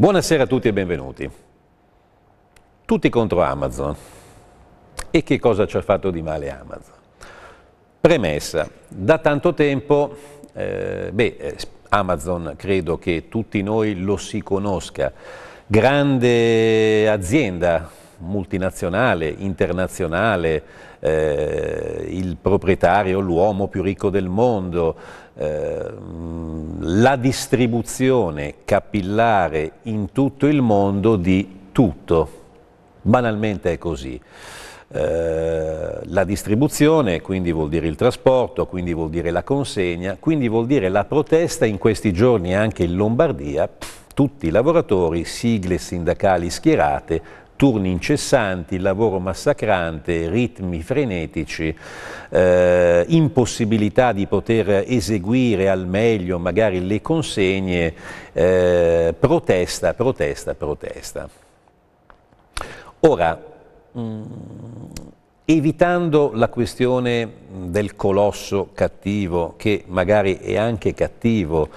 Buonasera a tutti e benvenuti. Tutti contro Amazon. E che cosa ci ha fatto di male Amazon? Premessa, da tanto tempo, eh, beh, eh, Amazon credo che tutti noi lo si conosca, grande azienda multinazionale, internazionale, eh, il proprietario, l'uomo più ricco del mondo, ehm, la distribuzione capillare in tutto il mondo di tutto. Banalmente è così. Eh, la distribuzione, quindi vuol dire il trasporto, quindi vuol dire la consegna, quindi vuol dire la protesta in questi giorni anche in Lombardia, tutti i lavoratori, sigle sindacali schierate, turni incessanti, lavoro massacrante, ritmi frenetici, eh, impossibilità di poter eseguire al meglio magari le consegne, eh, protesta, protesta, protesta. Ora, mh, mm, evitando la questione del colosso cattivo, che magari è anche cattivo,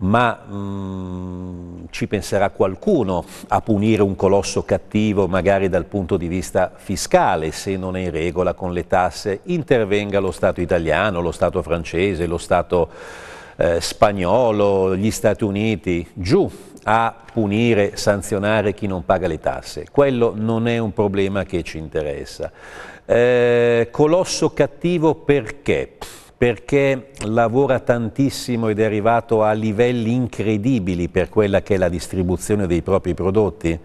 ma mh, mm, ci penserà qualcuno a punire un colosso cattivo magari dal punto di vista fiscale se non è in regola con le tasse, intervenga lo Stato italiano, lo Stato francese, lo Stato eh, spagnolo, gli Stati Uniti, giù a punire, sanzionare chi non paga le tasse. Quello non è un problema che ci interessa. Eh, colosso cattivo perché? perché lavora tantissimo ed è arrivato a livelli incredibili per quella che è la distribuzione dei propri prodotti?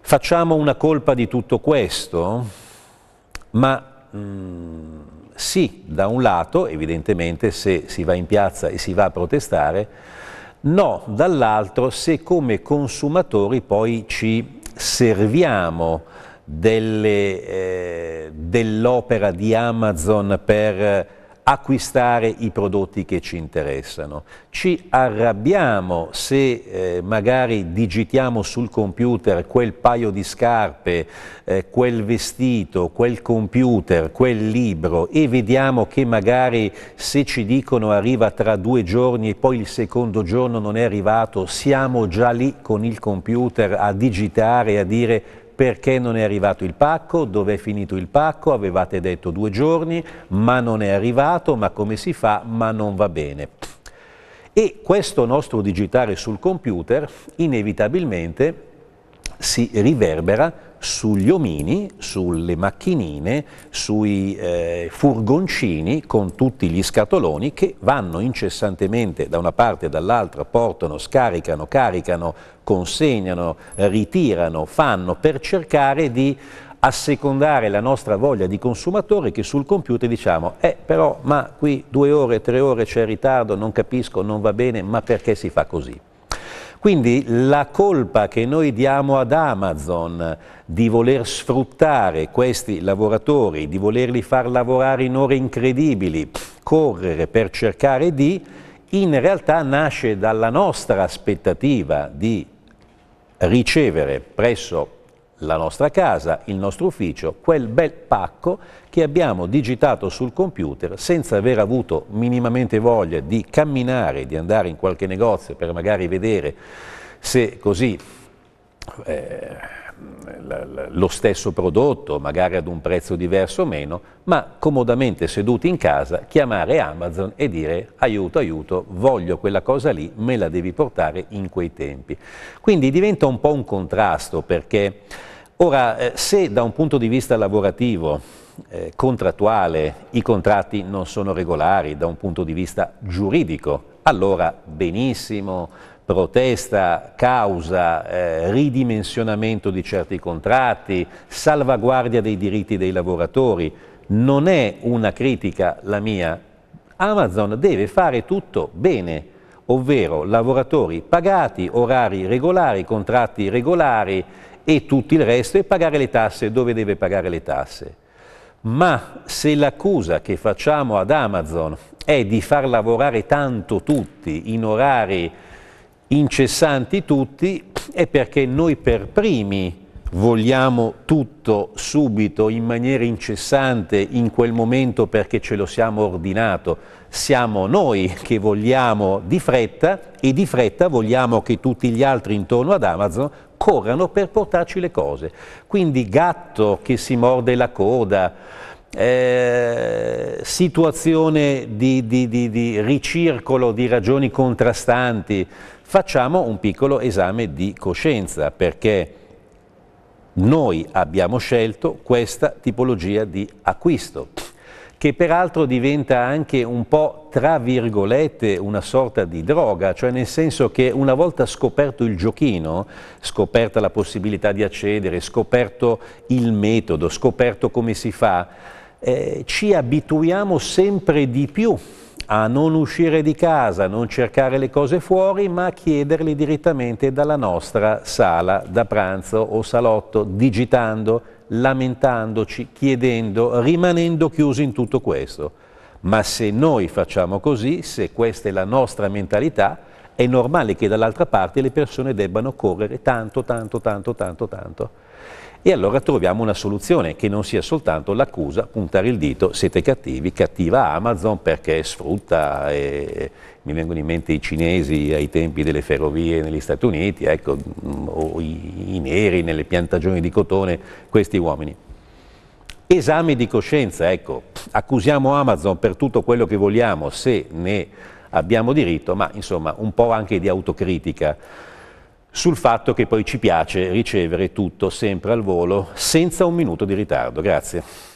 Facciamo una colpa di tutto questo? Ma mh, mm, sì, da un lato, evidentemente, se si va in piazza e si va a protestare, no, dall'altro, se come consumatori poi ci serviamo eh, dell'opera di Amazon per acquistare i prodotti che ci interessano. Ci arrabbiamo se eh, magari digitiamo sul computer quel paio di scarpe, eh, quel vestito, quel computer, quel libro e vediamo che magari se ci dicono arriva tra due giorni e poi il secondo giorno non è arrivato, siamo già lì con il computer a digitare e a dire perché non è arrivato il pacco, dove è finito il pacco, avevate detto due giorni, ma non è arrivato, ma come si fa, ma non va bene. E questo nostro digitare sul computer inevitabilmente si riverbera sugli omini, sulle macchinine, sui eh, furgoncini con tutti gli scatoloni che vanno incessantemente da una parte e dall'altra, portano, scaricano, caricano, consegnano, ritirano, fanno per cercare di assecondare la nostra voglia di consumatore che sul computer diciamo eh però ma qui due ore, tre ore c'è ritardo, non capisco, non va bene, ma perché si fa così? Quindi la colpa che noi diamo ad Amazon di voler sfruttare questi lavoratori, di volerli far lavorare in ore incredibili, correre per cercare di, in realtà nasce dalla nostra aspettativa di ricevere presso la nostra casa, il nostro ufficio, quel bel pacco che abbiamo digitato sul computer senza aver avuto minimamente voglia di camminare, di andare in qualche negozio per magari vedere se così... Eh, lo stesso prodotto, magari ad un prezzo diverso o meno, ma comodamente seduti in casa, chiamare Amazon e dire aiuto, aiuto, voglio quella cosa lì, me la devi portare in quei tempi. Quindi diventa un po' un contrasto perché ora eh, se da un punto di vista lavorativo eh, contrattuale, i contratti non sono regolari da un punto di vista giuridico, allora benissimo protesta causa eh, ridimensionamento di certi contratti, salvaguardia dei diritti dei lavoratori. Non è una critica la mia. Amazon deve fare tutto bene, ovvero lavoratori pagati, orari regolari, contratti regolari e tutto il resto e pagare le tasse dove deve pagare le tasse. Ma se l'accusa che facciamo ad Amazon è di far lavorare tanto tutti in orari incessanti tutti è perché noi per primi vogliamo tutto subito, in maniera incessante, in quel momento perché ce lo siamo ordinato. Siamo noi che vogliamo di fretta e di fretta vogliamo che tutti gli altri intorno ad Amazon corrano per portarci le cose. Quindi gatto che si morde la coda, eh, situazione di, di, di, di ricircolo di ragioni contrastanti, facciamo un piccolo esame di coscienza perché noi abbiamo scelto questa tipologia di acquisto che peraltro diventa anche un po' tra virgolette una sorta di droga, cioè nel senso che una volta scoperto il giochino, scoperta la possibilità di accedere, scoperto il metodo, scoperto come si fa, eh, ci abituiamo sempre di più a non uscire di casa, a non cercare le cose fuori, ma a chiederle direttamente dalla nostra sala da pranzo o salotto, digitando, lamentandoci, chiedendo, rimanendo chiusi in tutto questo. Ma se noi facciamo così, se questa è la nostra mentalità, è normale che dall'altra parte le persone debbano correre tanto, tanto, tanto, tanto, tanto. E allora troviamo una soluzione che non sia soltanto l'accusa, puntare il dito, siete cattivi, cattiva Amazon perché sfrutta, e, mi vengono in mente i cinesi ai tempi delle ferrovie negli Stati Uniti, ecco, mm, o i, i neri nelle piantagioni di cotone, questi uomini. Esame di coscienza, ecco, accusiamo Amazon per tutto quello che vogliamo se ne abbiamo diritto, ma insomma un po' anche di autocritica sul fatto che poi ci piace ricevere tutto sempre al volo senza un minuto di ritardo. Grazie.